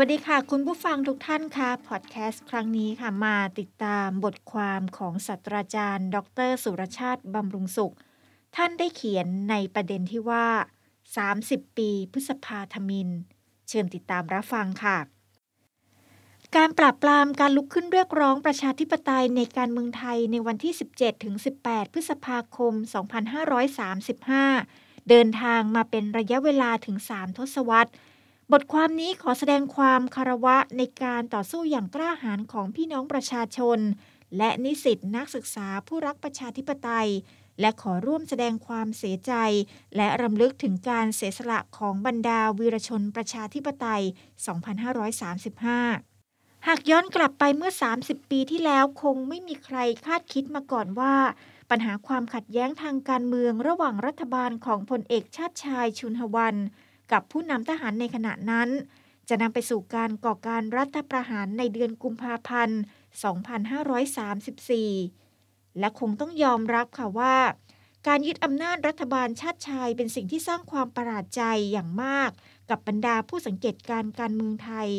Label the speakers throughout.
Speaker 1: วัสดีค่ะ คุณผู้ฟังทุกท่านค่ะ พอดแคสต์ครั้งนี้ค่ะมาติดตามบทความของศาสตราจารย์ ดรสุรชาติ บำรุงสุข ท่านได้เขียนในประเด็นที่ว่า 30 ปีพฤษภาธมิน เชิญติดตามรับฟังค่ะ การปราบปรามการลุกขึ้นเรียกร้องประชาธิปไตยในการเมืองไทยในวันที่ 17-18 พฤษภาคม 2535 เดินทางมาเป็นระยะเวลาถึง3ทศวรรษบทความนี้ขอแสดงความคารวะในการต่อสู้อย่างกล้าหาญของพี่น้องประชาชน และนิสิตนักศึกษาผู้รักประชาธิปไตย และขอร่วมแสดงความเสียใจ และรำลึกถึงการเสียสละของบรรดาวีรชนประชาธิปไตย 2535 หากย้อนกลับไปเมื่อ 30 ปีที่แล้วคงไม่มีใครคาดคิดมาก่อนว่า ปัญหาความขัดแย้งทางการเมืองระหว่างรัฐบาลของพลเอกชาติชายชุนหวันกับผู้นำทหารในขณะนั้น จะนำไปสู่การก่อการรัฐประหารในเดือนกุมภาพันธ์ 2534 และคงต้องยอมรับค่ะว่า การยึดอำนาจรัฐบาลชาติชายเป็นสิ่งที่สร้างความประหลาดใจอย่างมาก กับบรรดาผู้สังเกตการการเมืองไทย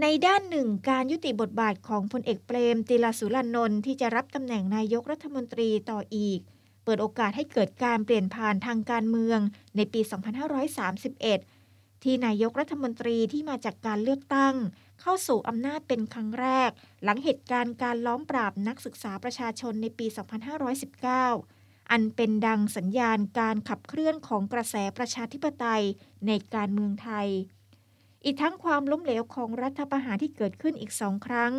Speaker 1: ในด้านหนึ่งการยุติบทบาทของพลเอกเปรม ติลาสุรานนท์ที่จะรับตำแหน่งนายกรัฐมนตรีต่ออีกเปิดโอกาสให้เกิดการเปลี่ยนผ่านทางการเมืองในปี 2531 ที่นายกรัฐมนตรีที่มาจากการเลือกตั้ง เข้าสู่อำนาจเป็นครั้งแรก หลังเหตุการณ์การล้อมปราบ นักศึกษาประชาชนในปี 2519 อันเป็นดังสัญญาณการขับเคลื่อนของกระแสประชาธิปไตยในการเมืองไทย อีกทั้งความล้มเหลวของรัฐประหารที่เกิดขึ้นอีกสองครั้ง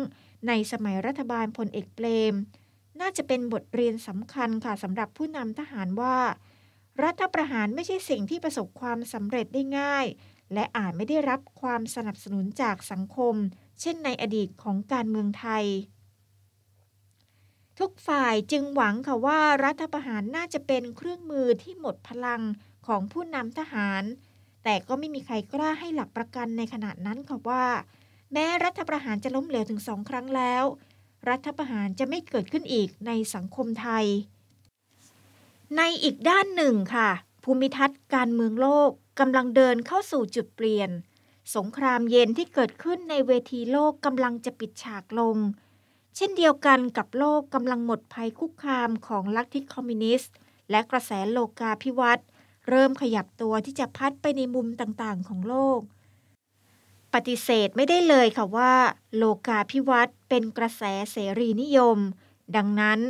Speaker 1: ในสมัยรัฐบาลพลเอกเปรมน่าจะเป็นบทเรียนสำคัญค่ะสำหรับผู้นำทหารว่า รัฐประหารไม่ใช่สิ่งที่ประสบความสำเร็จได้ง่าย และอาจไม่ได้รับความสนับสนุนจากสังคม เช่นในอดีตของการเมืองไทย ทุกฝ่ายจึงหวังค่ะว่ารัฐประหารน่าจะเป็นเครื่องมือที่หมดพลังของผู้นำทหาร แต่ก็ไม่มีใครกล้าให้หลักประกันในขณะนั้นค่ะว่าแม้รัฐประหารจะล้มเหลวถึงสองครั้งแล้วรัฐประหารจะไม่เกิดขึ้นอีกในสังคมไทย ในอีกด้านหนึ่งค่ะ ภูมิทัศน์การเมืองโลกกำลังเดินเข้าสู่จุดเปลี่ยน สงครามเย็นที่เกิดขึ้นในเวทีโลกกำลังจะปิดฉากลง เช่นเดียวกันกับโลกกำลังหมดภัยคุกคามของลัทธิคอมมิวนิสต์ และกระแสโลกาภิวัตน์เริ่มขยับตัวที่จะพัดไปในมุมต่าง ๆ ของโลกปฏิเสธไม่ได้เลยค่ะว่าโลกาภิวัตน์เป็นกระแสเสรีนิยม ดังนั้น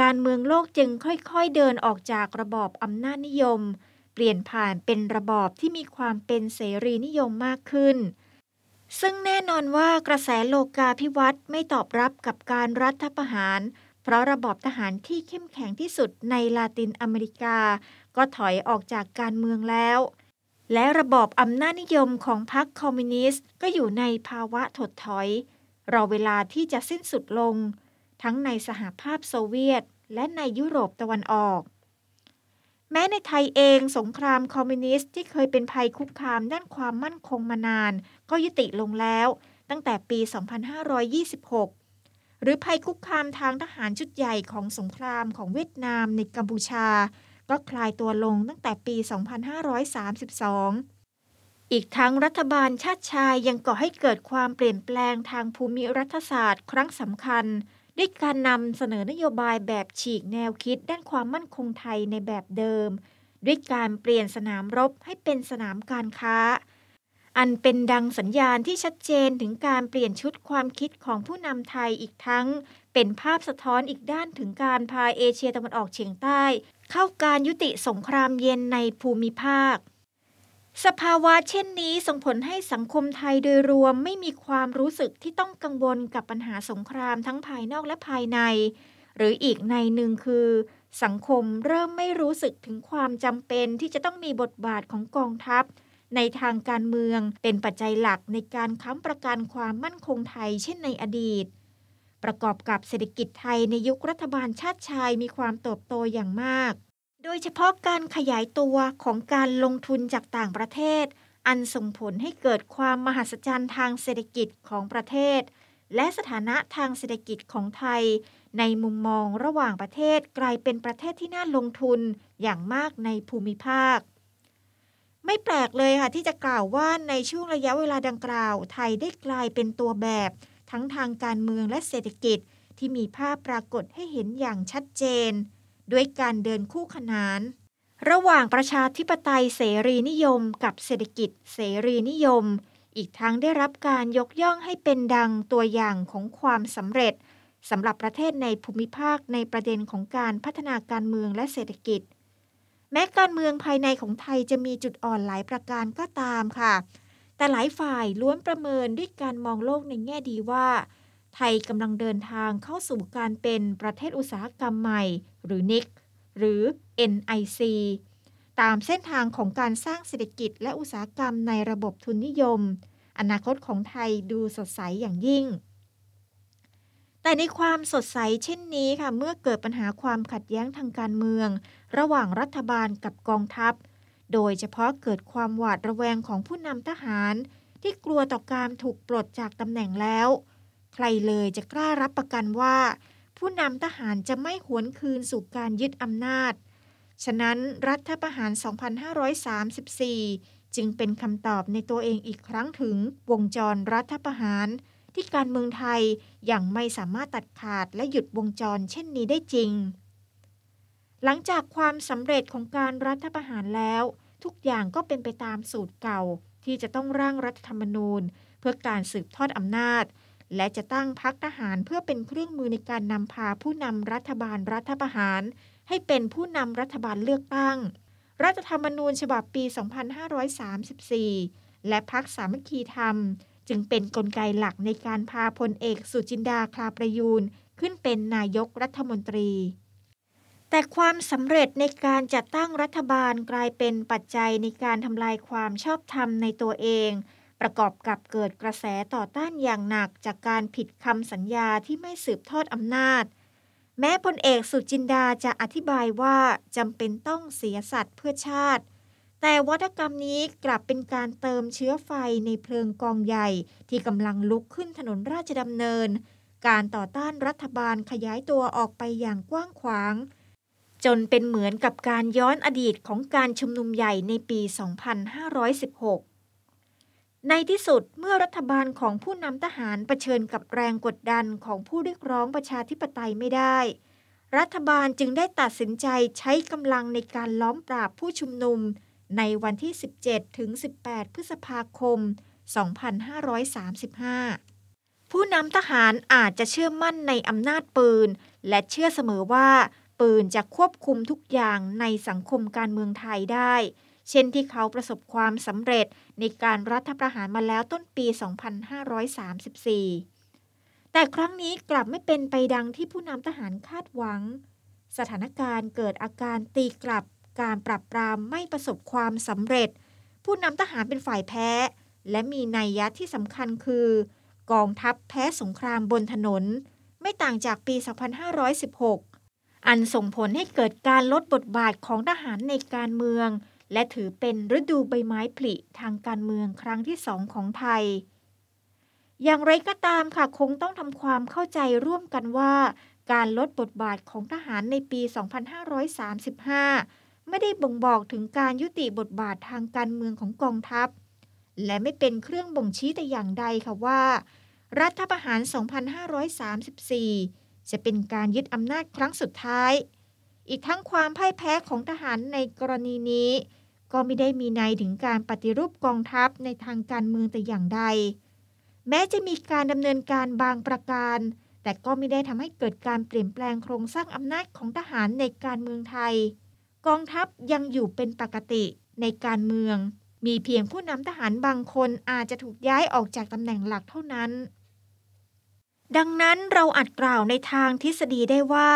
Speaker 1: การเมืองโลกจึงค่อย ๆ เดินออกจากระบอบอำนาจนิยม เปลี่ยนผ่านเป็นระบอบที่มีความเป็นเสรีนิยมมากขึ้น ซึ่งแน่นอนว่ากระแสโลกาภิวัตน์ไม่ตอบรับกับการรัฐประหาร เพราะระบอบทหารที่เข้มแข็งที่สุดในลาตินอเมริกา ก็ถอยออกจากการเมืองแล้วและระบอบอำนาจนิยมของพรรคคอมมิวนิสต์ ก็อยู่ในภาวะถดถอย รอเวลาที่จะสิ้นสุดลง ทั้งในสหภาพโซเวียต และในยุโรปตะวันออก แม้ในไทยเองสงครามคอมมิวนิสต์ ที่เคยเป็นภัยคุกคามด้านความมั่นคงมานาน ก็ยุติลงแล้วตั้งแต่ปี 2526 หรือภัยคุกคามทางทหารชุดใหญ่ของสงครามของเวียดนามในกัมพูชาก็คลายตัวลงตั้งแต่ปี 2532 อีกทั้งรัฐบาลชาติชายยังก่อให้เกิดความเปลี่ยนแปลงทางภูมิรัฐศาสตร์ ครั้งสำคัญ ด้วยการนำเสนอนโยบายแบบฉีกแนวคิด ด้านความมั่นคงไทยในแบบเดิม ด้วยการเปลี่ยนสนามรบให้เป็นสนามการค้า อันเป็นดังสัญญาณที่ชัดเจนถึงการเปลี่ยนชุดความคิดของผู้นำไทยอีกทั้ง เป็นภาพสะท้อนอีกด้านถึงการพาเอเชียตะวันออกเฉียงใต้เข้าการยุติสงครามเย็นในภูมิภาค สภาวะเช่นนี้ส่งผลให้สังคมไทยโดยรวมไม่มีความรู้สึกที่ต้องกังวลกับปัญหาสงครามทั้งภายนอกและภายใน หรืออีกในหนึ่งคือ สังคมเริ่มไม่รู้สึกถึงความจำเป็นที่จะต้องมีบทบาทของกองทัพ ในทางการเมืองเป็นปัจจัยหลักในการค้ำประกันความมั่นคงไทยเช่นในอดีตประกอบกับเศรษฐกิจไทยในยุครัฐบาลชาติชายมีความเติบโตอย่างมาก โดยเฉพาะการขยายตัวของการลงทุนจากต่างประเทศ อันส่งผลให้เกิดความมหัศจรรย์ทางเศรษฐกิจของประเทศ และสถานะทางเศรษฐกิจของไทย ในมุมมองระหว่างประเทศกลายเป็นประเทศที่น่าลงทุนอย่างมากในภูมิภาค ไม่แปลกเลยค่ะที่จะกล่าวว่าในช่วงระยะเวลาดังกล่าว ไทยได้กลายเป็นตัวแบบทั้งทางการเมืองและเศรษฐกิจที่มีภาพปรากฏให้เห็นอย่างชัดเจน ด้วยการเดินคู่ขนาน ระหว่างประชาธิปไตยเสรีนิยมกับเศรษฐกิจ เสรีนิยม อีกทั้งได้รับการยกย่องให้เป็นดังตัวอย่างของความสำเร็จสำหรับประเทศในภูมิภาคในประเด็นของการพัฒนาการเมืองและเศรษฐกิจ แม้การเมืองภายในของไทยจะมีจุดอ่อนหลายประการก็ตามค่ะแต่หลายฝ่ายล้วนประเมินด้วยการมองโลกในแง่ดีว่า ไทยกำลังเดินทางเข้าสู่การเป็นประเทศอุตสาหกรรมใหม่ หรือ NIC หรือ NIC ตามเส้นทางของการสร้างเศรษฐกิจและอุตสาหกรรมในระบบทุนนิยม อนาคตของไทยดูสดใสอย่างยิ่ง แต่ในความสดใสเช่นนี้ค่ะ เมื่อเกิดปัญหาความขัดแย้งทางการเมือง ระหว่างรัฐบาลกับกองทัพโดยเฉพาะเกิดความหวาดระแวงของผู้นำทหาร ที่กลัวต่อการถูกปลดจากตำแหน่งแล้ว ใครเลยจะกล้ารับประกันว่า ผู้นำทหารจะไม่หวนคืนสู่การยึดอำนาจ ฉะนั้นรัฐประหาร 2534 จึงเป็นคำตอบในตัวเองอีกครั้งถึงวงจรรัฐประหาร ที่การเมืองไทยยังไม่สามารถตัดขาดและหยุดวงจรเช่นนี้ได้จริงหลังจากความสำเร็จของการรัฐประหารแล้ว ทุกอย่างก็เป็นไปตามสูตรเก่าที่จะต้องร่างรัฐธรรมนูญเพื่อการสืบทอดอำนาจ และจะตั้งพักทหารเพื่อเป็นเครื่องมือในการนำพาผู้นำรัฐบาลรัฐประหารให้เป็นผู้นำรัฐบาลเลือกตั้ง รัฐธรรมนูญฉบับปี 2534 และพักสามัคคีธรรม จึงเป็นนกลไกหลักในการพาพลเอกสุจินดาคลาประยูนขึ้นเป็นนายกรัฐมนตรีแต่ความสำเร็จในการจัดตั้งรัฐบาลกลายเป็นปัจจัยในการทำลายความชอบธรรมในตัวเอง ประกอบกับเกิดกระแสต่อต้านอย่างหนักจากการผิดคำสัญญาที่ไม่สืบทอดอำนาจ แม้พลเอกสุจินดาจะอธิบายว่าจำเป็นต้องเสียสัตว์เพื่อชาติ แต่วัฒกรรมนี้กลับเป็นการเติมเชื้อไฟในเพลิงกองใหญ่ ที่กำลังลุกขึ้นถนนราชดำเนิน การต่อต้านรัฐบาลขยายตัวออกไปอย่างกว้างขวางางจนเป็นเหมือนกับการย้อนอดีตของการชุมนุมใหญ่ในปี 2516 ในที่สุดเมื่อรัฐบาลของผู้นำทหารเผชิญกับแรงกดดันของผู้เรียกร้องประชาธิปไตยไม่ได้ รัฐบาลจึงได้ตัดสินใจใช้กำลังในการล้อมปราบผู้ชุมนุมในวันที่ 17 ถึง 18 พฤษภาคม 2535 ผู้นำทหารอาจจะเชื่อมั่นในอำนาจปืน และเชื่อเสมอว่าปืนจะควบคุมทุกอย่างในสังคมการเมืองไทยได้ เช่นที่เขาประสบความสำเร็จในการรัฐประหารมาแล้วต้นปี 2534 แต่ครั้งนี้กลับไม่เป็นไปดังที่ผู้นำทหารคาดหวัง สถานการณ์เกิดอาการตีกลับ การปรับปรามไม่ประสบความสำเร็จ ผู้นำทหารเป็นฝ่ายแพ้ และมีนัยยะที่สำคัญคือ กองทัพแพ้สงครามบนถนน ไม่ต่างจากปี 2516อันส่งผลให้เกิดการลดบทบาทของทหารในการเมือง และถือเป็นฤดูใบไม้ผลิทางการเมืองครั้งที่สองของไทย อย่างไรก็ตามค่ะคงต้องทำความเข้าใจร่วมกันว่า การลดบทบาทของทหารในปี 2535 ไม่ได้บ่งบอกถึงการยุติบทบาททางการเมืองของกองทัพ และไม่เป็นเครื่องบ่งชี้แต่อย่างใดค่ะว่า รัฐประหาร 2534จะเป็นการยึดอำนาจครั้งสุดท้าย อีกทั้งความพ่ายแพ้ของทหารในกรณีนี้ ก็ไม่ได้มีในถึงการปฏิรูปกองทัพในทางการเมืองแต่อย่างใด แม้จะมีการดำเนินการบางประการ แต่ก็ไม่ได้ทำให้เกิดการเปลี่ยนแปลงโครงสร้างอำนาจของทหารในการเมืองไทย กองทัพยังอยู่เป็นปกติในการเมือง มีเพียงผู้นำทหารบางคนอาจจะถูกย้ายออกจากตำแหน่งหลักเท่านั้นดังนั้นเราอาจกล่าวในทางทฤษฎีได้ว่า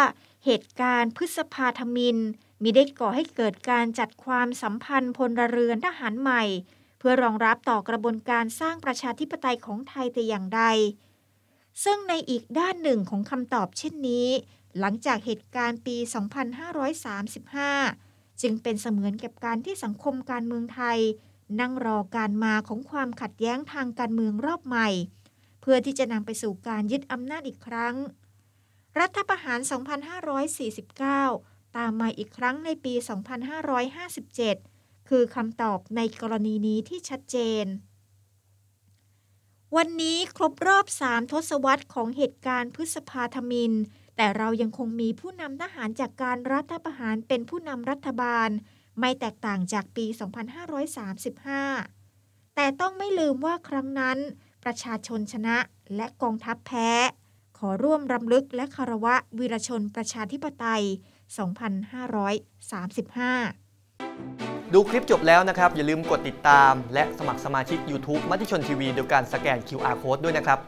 Speaker 1: เหตุการณ์พฤษภาธมินมีได้ก่อให้เกิดการจัดความสัมพันธ์พลเรือนทหารใหม่ เพื่อรองรับต่อกระบวนการสร้างประชาธิปไตยของไทยแต่อย่างใด ซึ่งในอีกด้านหนึ่งของคำตอบเช่นนี้ หลังจากเหตุการณ์ปี 2535 จึงเป็นเสมือนกับการที่สังคมการเมืองไทย นั่งรอการมาของความขัดแย้งทางการเมืองรอบใหม่เพื่อที่จะนำไปสู่การยึดอำนาจอีกครั้ง รัฐประหาร 2549 ตามมาอีกครั้งในปี 2557 คือคำตอบในกรณีนี้ที่ชัดเจน วันนี้ครบรอบ 3 ทศวรรษของเหตุการณ์พฤษภาธมิน แต่เรายังคงมีผู้นำทหารจากการรัฐประหารเป็นผู้นำรัฐบาล ไม่แตกต่างจากปี 2535 แต่ต้องไม่ลืมว่าครั้งนั้นประชาชนชนะและกองทัพแพ้ ขอร่วมรำลึกและคารวะวีรชนประชาธิปไตย 2535 ดูคลิปจบแล้วนะครับ อย่าลืมกดติดตามและสมัครสมาชิก YouTube มัติชนทีวีโดยการสแกน QR Code ด้วยนะครับ